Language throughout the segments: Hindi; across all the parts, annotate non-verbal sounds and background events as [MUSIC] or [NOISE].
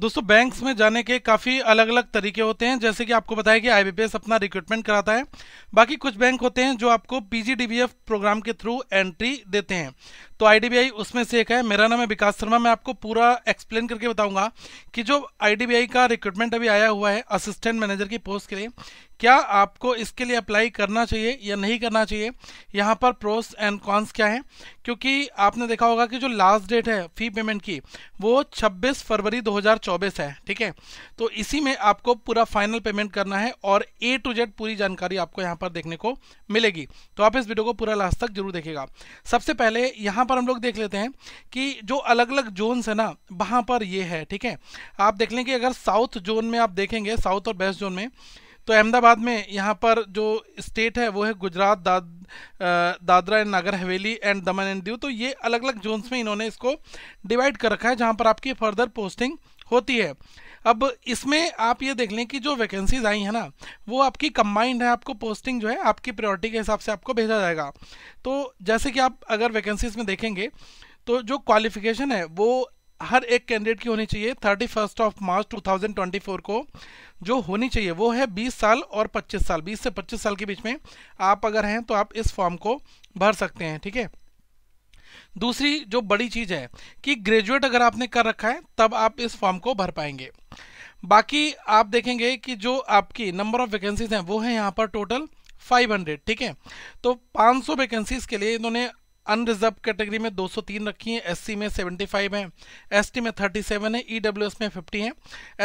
दोस्तों बैंक्स में जाने के काफ़ी अलग अलग तरीके होते हैं जैसे कि आपको बताया कि आईबीपीएस अपना रिक्रूटमेंट कराता है बाकी कुछ बैंक होते हैं जो आपको पीजीडीबीएफ प्रोग्राम के थ्रू एंट्री देते हैं तो आईडीबीआई उसमें से एक है मेरा नाम है विकास शर्मा मैं आपको पूरा एक्सप्लेन करके बताऊंगा कि जो आईडीबीआई का रिक्रूटमेंट अभी आया हुआ है असिस्टेंट मैनेजर की पोस्ट के लिए क्या आपको इसके लिए अप्लाई करना चाहिए या नहीं करना चाहिए यहाँ पर प्रोस एंड कॉन्स क्या है क्योंकि आपने देखा होगा कि जो लास्ट डेट है फी पेमेंट की वो 26 फरवरी 2024 है ठीक है तो इसी में आपको पूरा फाइनल पेमेंट करना है और ए टू जेड पूरी जानकारी आपको यहाँ पर देखने को मिलेगी तो आप इस वीडियो को पूरा लास्ट तक जरूर देखेगा सबसे पहले यहाँ पर हम लोग देख लेते हैं कि जो अलग अलग जोन्स है ना वहाँ पर ये है ठीक है आप देख लें कि अगर साउथ जोन में आप देखेंगे साउथ और वेस्ट जोन में तो अहमदाबाद में यहाँ पर जो स्टेट है वो है गुजरात दाद दादरा एंड नगर हवेली एंड दमन एंड दीव तो ये अलग अलग जोन्स में इन्होंने इसको डिवाइड कर रखा है जहाँ पर आपकी फर्दर पोस्टिंग होती है अब इसमें आप ये देख लें कि जो वैकेंसीज आई हैं ना वो आपकी कंबाइंड है आपको पोस्टिंग जो है आपकी प्रायोरिटी के हिसाब से आपको भेजा जाएगा तो जैसे कि आप अगर वैकेंसीज में देखेंगे तो जो क्वालिफिकेशन है वो हर एक कैंडिडेट की होनी चाहिए thirty first of March two thousand twenty four को जो होनी चाहिए वो है बीस साल और पच्चीस साल बीस से पच्चीस साल के बीच में आप अगर हैं तो आप इस फॉर्म को भर सकते हैं ठीक है दूसरी जो बड़ी चीज़ है कि ग्रेजुएट अगर आपने कर रखा है तब आप इस फॉर्म को भर पाएंगे बाकी आप देखेंगे कि जो आपकी नंबर ऑफ वैकेंसीज हैं वो है यहाँ पर टोटल 500 ठीक है तो 500 वैकेंसीज के लिए इन्होंने अनरिजर्व कैटेगरी में 203 रखी हैं एससी में 75 हैं एसटी में 37 है ईडब्ल्यूएस में 50 हैं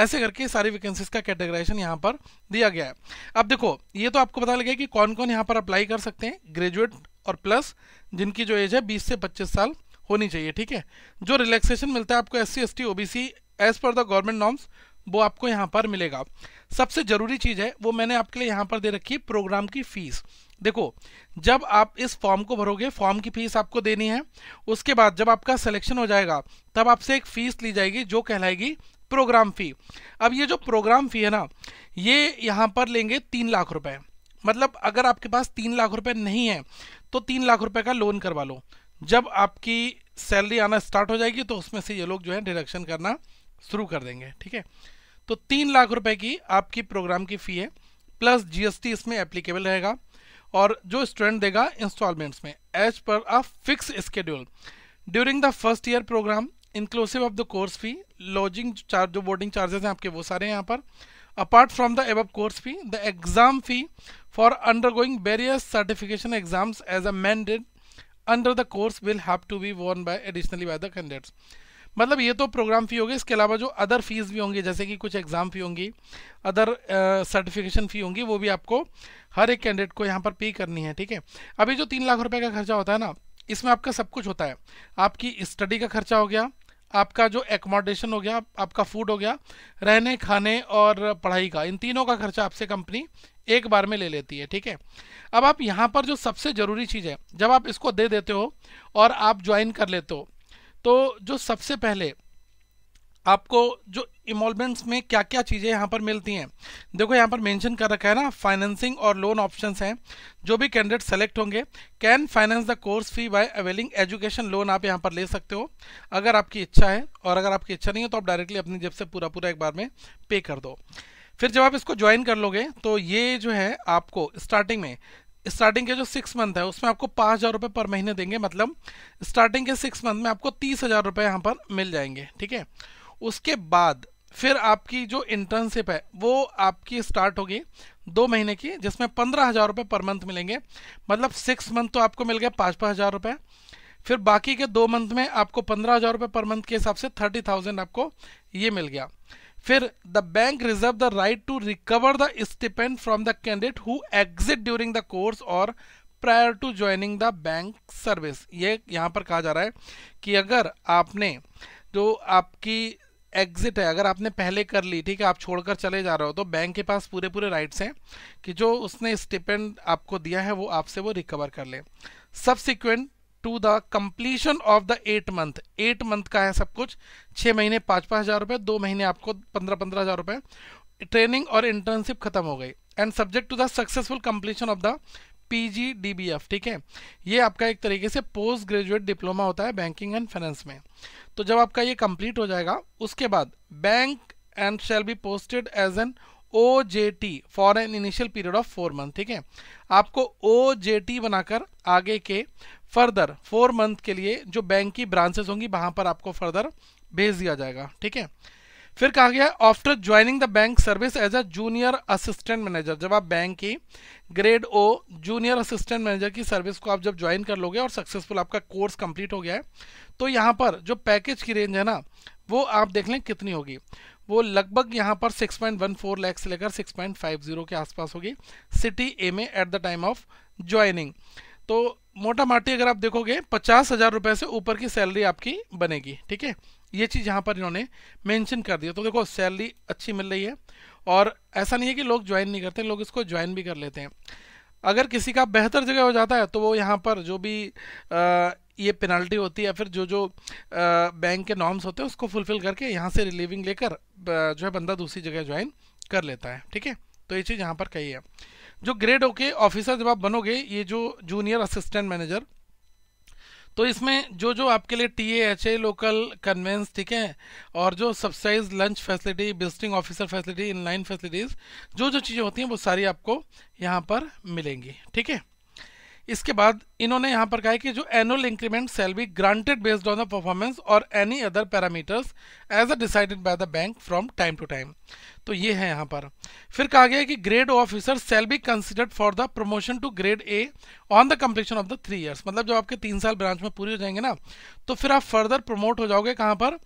ऐसे करके सारी वैकेंसीज का कैटेगराइजेशन यहाँ पर दिया गया है अब देखो ये तो आपको पता लगेगा कि कौन कौन यहाँ पर अप्लाई कर सकते हैं ग्रेजुएट और प्लस जिनकी जो एज है बीस से पच्चीस साल होनी चाहिए ठीक है जो रिलैक्सेशन मिलता है आपको S C S T O B C as per the government norms वो आपको यहाँ पर मिलेगा सबसे ज़रूरी चीज़ है वो मैंने आपके लिए यहाँ पर दे रखी है प्रोग्राम की फ़ीस देखो जब आप इस फॉर्म को भरोगे फॉर्म की फीस आपको देनी है उसके बाद जब आपका सिलेक्शन हो जाएगा तब आपसे एक फीस ली जाएगी जो कहलाएगी प्रोग्राम फी अब ये जो प्रोग्राम फी है ना ये यहाँ पर लेंगे तीन लाख रुपए मतलब अगर आपके पास तीन लाख रुपए नहीं है तो तीन लाख रुपए का लोन करवा लो जब आपकी सैलरी आना स्टार्ट हो जाएगी तो उसमें से ये लोग जो है डिडक्शन करना शुरू कर देंगे ठीक है तो तीन लाख रुपए की आपकी प्रोग्राम की फ़ी है प्लस जीएसटी इसमें एप्लीकेबल रहेगा और जो स्टूडेंट देगा इंस्टॉलमेंट्स में as per a fix schedule during the first year program inclusive of the course fee lodging charge जो बोर्डिंग चार्जेस हैं आपके वो सारे हैं यहाँ पर apart from the above course fee the exam fee for undergoing various certification exams as a mandated under the course will have to be borne by additionally by the candidates मतलब ये तो प्रोग्राम फ़ी होगी इसके अलावा जो अदर फीस भी होंगी जैसे कि कुछ एग्ज़ाम फ़ी होंगी अदर सर्टिफिकेशन फ़ी होंगी वो भी आपको हर एक कैंडिडेट को यहाँ पर पे करनी है ठीक है अभी जो तीन लाख रुपये का खर्चा होता है ना इसमें आपका सब कुछ होता है आपकी स्टडी का खर्चा हो गया आपका जो एकोमोडेशन हो गया आपका फूड हो गया रहने खाने और पढ़ाई का इन तीनों का खर्चा आपसे कंपनी एक बार में ले लेती है ठीक है अब आप यहाँ पर जो सबसे ज़रूरी चीज़ है जब आप इसको दे देते हो और आप ज्वाइन कर लेते हो तो जो सबसे पहले आपको जो इमोलमेंट्स में क्या क्या चीज़ें यहाँ पर मिलती हैं देखो यहाँ पर मेंशन कर रखा है ना फाइनेंसिंग और लोन ऑप्शंस हैं जो भी कैंडिडेट सेलेक्ट होंगे can finance the course fee by availing education loan आप यहाँ पर ले सकते हो अगर आपकी इच्छा है और अगर आपकी इच्छा नहीं है तो आप डायरेक्टली अपनी जेब से पूरा पूरा एक बार में पे कर दो फिर जब आप इसको ज्वाइन कर लोगे तो ये जो है आपको स्टार्टिंग में स्टार्टिंग के जो सिक्स मंथ है उसमें आपको पाँच हज़ार रुपये पर महीने देंगे मतलब स्टार्टिंग के सिक्स मंथ में आपको तीस हज़ार रुपये यहाँ पर मिल जाएंगे ठीक है उसके बाद फिर आपकी जो इंटर्नशिप है वो आपकी स्टार्ट होगी दो महीने की जिसमें पंद्रह हज़ार रुपये पर मंथ मिलेंगे मतलब सिक्स मंथ तो आपको मिल गए पाँच पाँच हज़ार रुपये फिर बाकी के दो मंथ में आपको पंद्रह हज़ार रुपये पर मंथ के हिसाब से थर्टी थाउजेंड आपको ये मिल गया फिर the bank reserve the right to recover the stipend from the candidate who exit during the course और prior to joining the bank service ये यहाँ पर कहा जा रहा है कि अगर आपने जो आपकी एग्जिट है अगर आपने पहले कर ली ठीक है आप छोड़कर चले जा रहे हो तो बैंक के पास पूरे पूरे राइट्स हैं कि जो उसने स्टिपेंड आपको दिया है वो आपसे वो रिकवर कर ले subsequent to the completion of the eight month eight month का है सब कुछ छः महीने पाँच पाँच हज़ार रुपये दो महीने आपको पंद्रह पंद्रह हज़ार रुपये ट्रेनिंग और इंटर्नशिप खत्म हो गई and subject to the successful completion of the P G D B F ठीक है ये आपका एक तरीके से पोस्ट ग्रेजुएट डिप्लोमा होता है बैंकिंग एंड फाइनेंस में तो जब आपका ये कंप्लीट हो जाएगा उसके बाद bank and shall be posted as an O J T for an initial period of four month ठीक है आपको ओ जे टी बनाकर आगे के फर्दर फोर मंथ के लिए जो बैंक की ब्रांचेस होंगी वहां पर आपको फर्दर भेज दिया जाएगा ठीक है फिर कहा गया after joining the bank service as a junior assistant manager जब आप बैंक की grade O junior assistant manager की सर्विस को आप जब ज्वाइन कर लोगे और सक्सेसफुल आपका कोर्स कंप्लीट हो गया है तो यहाँ पर जो पैकेज की रेंज है ना वो आप देख लें कितनी होगी वो लगभग यहाँ पर 6.14 लैक्स से लेकर 6.50 के आसपास होगी सिटी ए में at the time of joining तो मोटा माटी अगर आप देखोगे पचास हज़ार रुपये से ऊपर की सैलरी आपकी बनेगी ठीक है ये चीज़ यहाँ पर इन्होंने मेंशन कर दिया तो देखो सैलरी अच्छी मिल रही है और ऐसा नहीं है कि लोग ज्वाइन नहीं करते लोग इसको ज्वाइन भी कर लेते हैं अगर किसी का बेहतर जगह हो जाता है तो वो यहाँ पर जो भी आ, ये पेनल्टी होती है या फिर जो जो आ, बैंक के नॉर्म्स होते हैं उसको फुलफिल करके यहाँ से रिलीविंग लेकर जो है बंदा दूसरी जगह ज्वाइन कर लेता है ठीक है तो ये चीज़ यहाँ पर कही है जो ग्रेड ओके ऑफिसर जब आप बनोगे ये जो जूनियर असिस्टेंट मैनेजर तो इसमें जो जो आपके लिए T H A local conveyance ठीक है और जो subsidised lunch facility visiting officer facility inline facilities जो जो चीज़ें होती हैं वो सारी आपको यहाँ पर मिलेंगी ठीक है इसके बाद इन्होंने यहाँ पर कहा है कि जो annual increment shall be granted based on the performance और any other parameters as a decided by the bank from time to time तो ये है यहाँ पर फिर कहा गया कि grade O officer shall be considered for the promotion to grade A on the completion of the three years मतलब जब आपके तीन साल ब्रांच में पूरी हो जाएंगे ना तो फिर आप फर्दर प्रमोट हो जाओगे कहाँ पर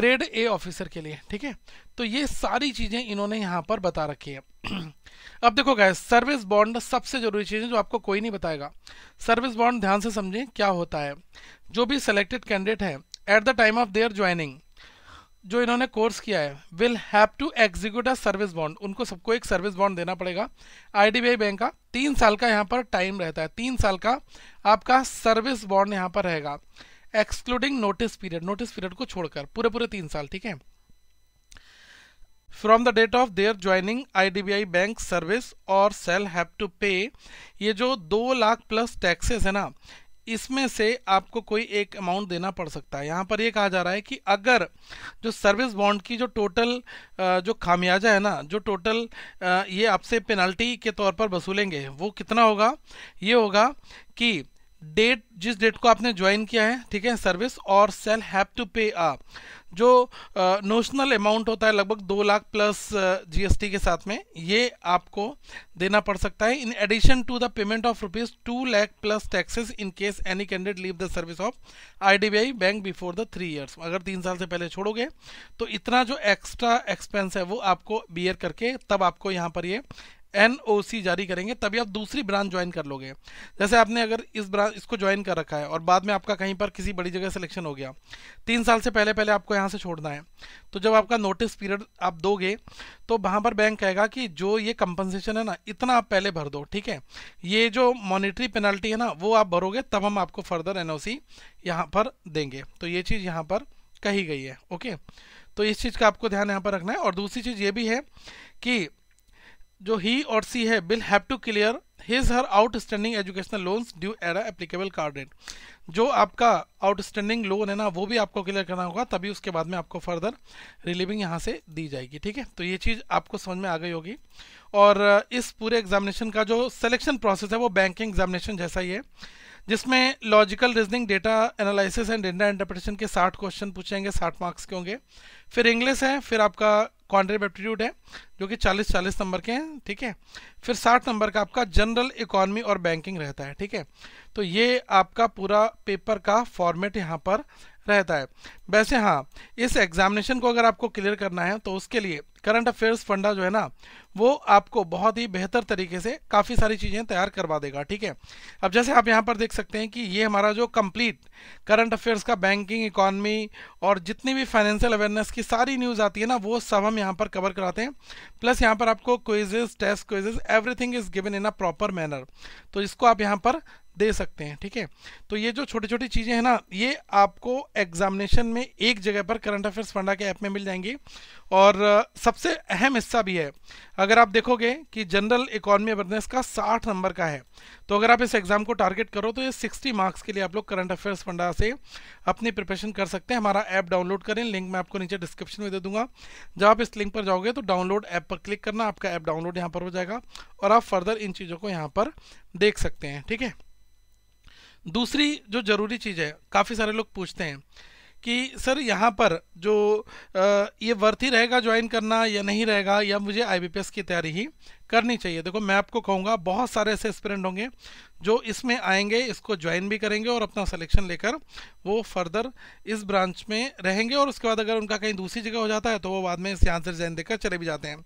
ग्रेड ए ऑफिसर के लिए ठीक है तो ये सारी चीज़ें इन्होंने यहाँ पर बता रखी है [CLEARS THROAT] अब देखो गए सर्विस बॉन्ड सबसे जरूरी चीज़ है जो आपको कोई नहीं बताएगा सर्विस बॉन्ड ध्यान से समझें क्या होता है जो भी सिलेक्टेड कैंडिडेट है at the time of their joining जो इन्होंने कोर्स किया है will have to execute a service bond उनको सबको एक सर्विस बॉन्ड देना पड़ेगा आईडीबीआई बैंक का तीन साल का यहाँ पर टाइम रहता है तीन साल का आपका सर्विस बॉन्ड यहाँ पर रहेगा excluding notice period notice period को छोड़कर पूरे पूरे तीन साल ठीक है from the date of their joining I bank service और सेल हैव टू पे ये जो दो लाख प्लस टैक्सेस है ना इसमें से आपको कोई एक अमाउंट देना पड़ सकता है यहाँ पर ये कहा जा रहा है कि अगर जो सर्विस बॉन्ड की जो टोटल जो खामियाजा है ना जो टोटल ये आपसे पेनल्टी के तौर पर वसूलेंगे वो कितना होगा ये होगा कि डेट जिस डेट को आपने ज्वाइन किया है ठीक है सर्विस और सेल हैव टू पे आ जो नोशनल अमाउंट होता है लगभग दो लाख प्लस जीएसटी के साथ में ये आपको देना पड़ सकता है in addition to the payment of rupees two lakh plus taxes in case any candidate leave the service of IDBI bank before the three years अगर तीन साल से पहले छोड़ोगे तो इतना जो एक्स्ट्रा एक्सपेंस है वो आपको बियर करके तब आपको यहाँ पर ये सी जारी करेंगे तभी आप दूसरी ब्रांच ज्वाइन कर लोगे जैसे आपने अगर इस ब्रांच इसको ज्वाइन कर रखा है और बाद में आपका कहीं पर किसी बड़ी जगह सिलेक्शन हो गया तीन साल से पहले पहले आपको यहाँ से छोड़ना है तो जब आपका नोटिस पीरियड आप दोगे तो वहाँ पर बैंक कहेगा कि जो ये कंपनसेशन है ना इतना आप पहले भर दो ठीक है ये जो मॉनिटरी पेनल्टी है ना वो आप भरोगे तब हम आपको फर्दर एन ओ सी यहाँ पर देंगे तो ये चीज़ यहाँ पर कही गई है ओके तो इस चीज़ का आपको ध्यान यहाँ पर रखना है और दूसरी चीज़ ये भी है कि जो ही और सी है will have to clear his her outstanding educational loans due at applicable card date जो आपका आउटस्टैंडिंग लोन है ना वो भी आपको क्लियर करना होगा तभी उसके बाद में आपको फर्दर रिलीविंग यहाँ से दी जाएगी ठीक है तो ये चीज़ आपको समझ में आ गई होगी और uh, इस पूरे एग्जामिनेशन का जो सिलेक्शन प्रोसेस है वो बैंकिंग एग्जामिनेशन जैसा ही है जिसमें logical reasoning data analysis and data interpretation के साठ क्वेश्चन पूछेंगे साठ मार्क्स के होंगे फिर इंग्लिश है फिर आपका क्वान्टिटेटिव एप्टीट्यूड है जो कि 40 40 नंबर के हैं ठीक है फिर 60 नंबर का आपका जनरल इकोनॉमी और बैंकिंग रहता है ठीक है तो ये आपका पूरा पेपर का फॉर्मेट यहाँ पर रहता है वैसे हाँ इस एग्जामिनेशन को अगर आपको क्लियर करना है तो उसके लिए करंट अफेयर्स फंडा जो है ना वो आपको बहुत ही बेहतर तरीके से काफ़ी सारी चीज़ें तैयार करवा देगा ठीक है अब जैसे आप यहाँ पर देख सकते हैं कि ये हमारा जो कंप्लीट करंट अफेयर्स का बैंकिंग इकॉनमी और जितनी भी फाइनेंशियल अवेयरनेस की सारी न्यूज़ आती है ना वो सब हम यहाँ पर कवर कराते हैं प्लस यहाँ पर आपको quizzes test quizzes everything is given in a proper manner तो इसको आप यहाँ पर दे सकते हैं ठीक है तो ये जो छोटी छोटी चीज़ें हैं ना ये आपको एग्जामिनेशन में एक जगह पर करंट अफेयर्स फंडा के ऐप में मिल जाएंगी और सबसे अहम हिस्सा भी है अगर आप देखोगे कि जनरल इकोनॉमी अवेयरनेस का 60 नंबर का है तो अगर आप इस एग्ज़ाम को टारगेट करो तो ये 60 मार्क्स के लिए आप लोग करंट अफेयर्स फंडा से अपनी प्रिपरेशन कर सकते हैं हमारा ऐप डाउनलोड करें लिंक मैं आपको नीचे डिस्क्रिप्शन में दे दूंगा जब आप इस लिंक पर जाओगे तो डाउनलोड ऐप पर क्लिक करना आपका ऐप डाउनलोड यहाँ पर हो जाएगा और आप फर्दर इन चीज़ों को यहाँ पर देख सकते हैं ठीक है दूसरी जो जरूरी चीज़ है काफ़ी सारे लोग पूछते हैं कि सर यहाँ पर जो ये वर्थ ही रहेगा ज्वाइन करना या नहीं रहेगा या मुझे आईबीपीएस की तैयारी ही करनी चाहिए देखो मैं आपको कहूँगा बहुत सारे ऐसे स्टूडेंट होंगे जो इसमें आएंगे इसको ज्वाइन भी करेंगे और अपना सिलेक्शन लेकर वो फर्दर इस ब्रांच में रहेंगे और उसके बाद अगर उनका कहीं दूसरी जगह हो जाता है तो वो बाद में इस यहाँ से रिजाइन देकर चले भी जाते हैं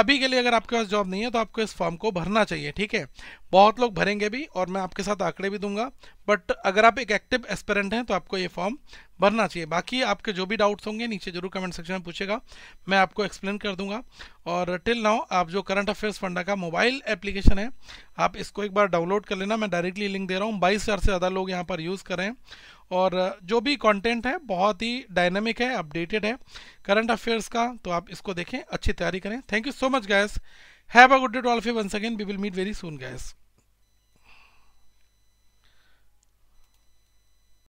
अभी के लिए अगर आपके पास जॉब नहीं है तो आपको इस फॉर्म को भरना चाहिए ठीक है बहुत लोग भरेंगे भी और मैं आपके साथ आंकड़े भी दूंगा बट अगर आप एक एक्टिव एस्पेरेंट हैं तो आपको ये फॉर्म भरना चाहिए बाकी आपके जो भी डाउट्स होंगे नीचे जरूर कमेंट सेक्शन में पूछेगा मैं आपको एक्सप्लेन कर दूंगा और टिल नाउ आप जो करंट अफेयर्स फंडा का मोबाइल एप्लीकेशन है आप इसको एक बार डाउनलोड कर लेना मैं डायरेक्टली लिंक दे रहा हूँ बाईस हज़ार से ज़्यादा लोग यहाँ पर यूज़ करें और जो भी कॉन्टेंट है बहुत ही डायनेमिक है अपडेटेड है करंट अफेयर्स का तो आप इसको देखें अच्छी तैयारी करें thank you so much guys have a good day to all fee one second we will meet very soon gas